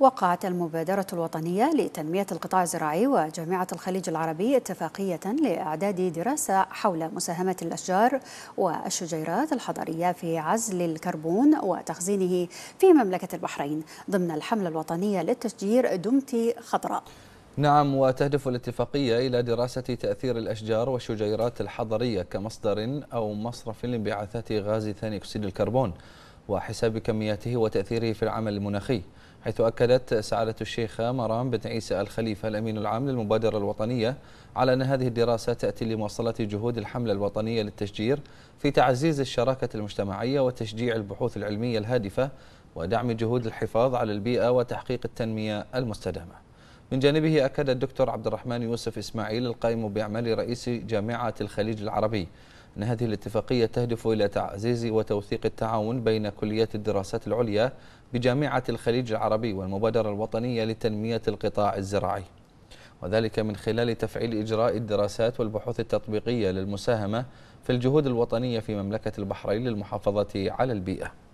وقعت المبادرة الوطنية لتنمية القطاع الزراعي وجامعة الخليج العربي اتفاقية لإعداد دراسة حول مساهمة الأشجار والشجيرات الحضرية في عزل الكربون وتخزينه في مملكة البحرين ضمن الحملة الوطنية للتشجير دمتي خضراء نعم وتهدف الاتفاقية إلى دراسة تأثير الأشجار والشجيرات الحضرية كمصدر أو مصرف لانبعاثات غاز ثاني أكسيد الكربون وحساب كمياته وتأثيره في العمل المناخي حيث أكدت سعادة الشيخة مرام بن عيسى الخليفة الأمين العام للمبادرة الوطنية على أن هذه الدراسة تأتي لمواصلة جهود الحملة الوطنية للتشجير في تعزيز الشراكة المجتمعية وتشجيع البحوث العلمية الهادفة ودعم جهود الحفاظ على البيئة وتحقيق التنمية المستدامة من جانبه أكد الدكتور عبد الرحمن يوسف إسماعيل القائم بأعمال رئيس جامعة الخليج العربي أن هذه الاتفاقية تهدف إلى تعزيز وتوثيق التعاون بين كليات الدراسات العليا بجامعة الخليج العربي والمبادرة الوطنية لتنمية القطاع الزراعي وذلك من خلال تفعيل إجراء الدراسات والبحوث التطبيقية للمساهمة في الجهود الوطنية في مملكة البحرين للمحافظة على البيئة